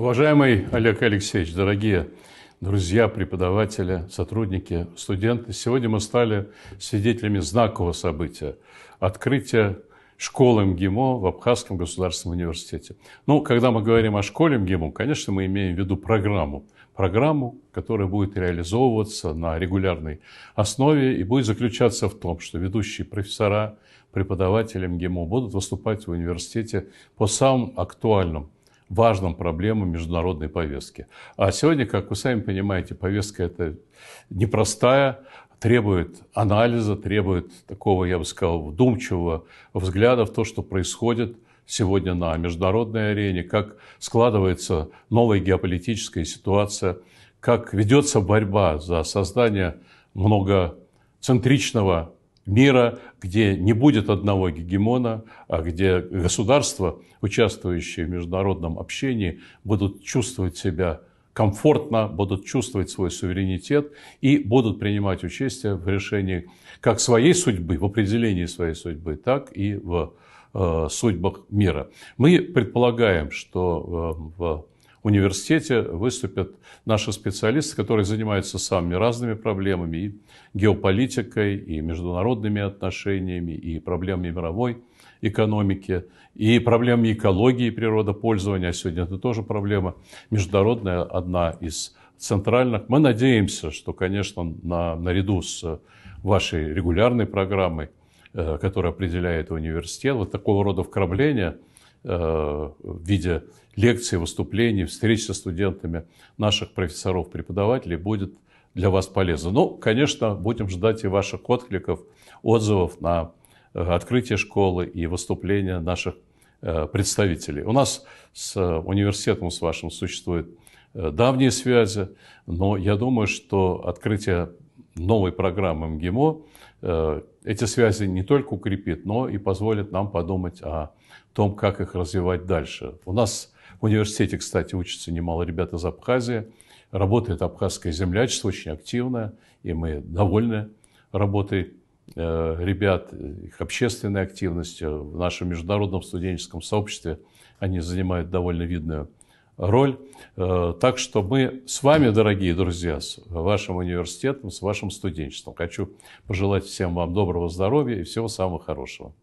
Уважаемый Олег Алексеевич, дорогие друзья, преподаватели, сотрудники, студенты, сегодня мы стали свидетелями знакового события – открытия школы МГИМО в Абхазском государственном университете. Ну, когда мы говорим о школе МГИМО, конечно, мы имеем в виду программу. Программу, которая будет реализовываться на регулярной основе и будет заключаться в том, что ведущие профессора, преподаватели МГИМО будут выступать в университете по самым актуальным важным проблемам международной повестки. А сегодня, как вы сами понимаете, повестка это непростая, требует анализа, требует такого, я бы сказал, вдумчивого взгляда в то, что происходит сегодня на международной арене, как складывается новая геополитическая ситуация, как ведется борьба за создание многоцентричного мира, где не будет одного гегемона, а где государства, участвующие в международном общении, будут чувствовать себя комфортно, будут чувствовать свой суверенитет и будут принимать участие в решении как своей судьбы, в определении своей судьбы, так и в э, судьбах мира. Мы предполагаем, что э, в университете выступят наши специалисты, которые занимаются самыми разными проблемами, и геополитикой, и международными отношениями, и проблемами мировой экономики, и проблемами экологии и природопользования. А сегодня это тоже проблема международная, одна из центральных. Мы надеемся, что, конечно, на, наряду с вашей регулярной программой, э, которая определяет университет, вот такого рода вкрапления – Э, в виде лекций, выступлений, встреч со студентами наших профессоров, преподавателей будет для вас полезно. Ну, конечно, будем ждать и ваших откликов, отзывов на э, открытие школы и выступления наших э, представителей. У нас с университетом с вашим существует давние связи, но я думаю, что открытие новой программы МГИМО э, эти связи не только укрепит, но и позволит нам подумать о том, как их развивать дальше. У нас в университете, кстати, учатся немало ребят из Абхазии. Работает абхазское землячество очень активно, и мы довольны работой э, ребят, их общественной активностью. В нашем международном студенческом сообществе они занимают довольно видную роль. Э, так что мы с вами, дорогие друзья, с вашим университетом, с вашим студенчеством. Хочу пожелать всем вам доброго здоровья и всего самого хорошего.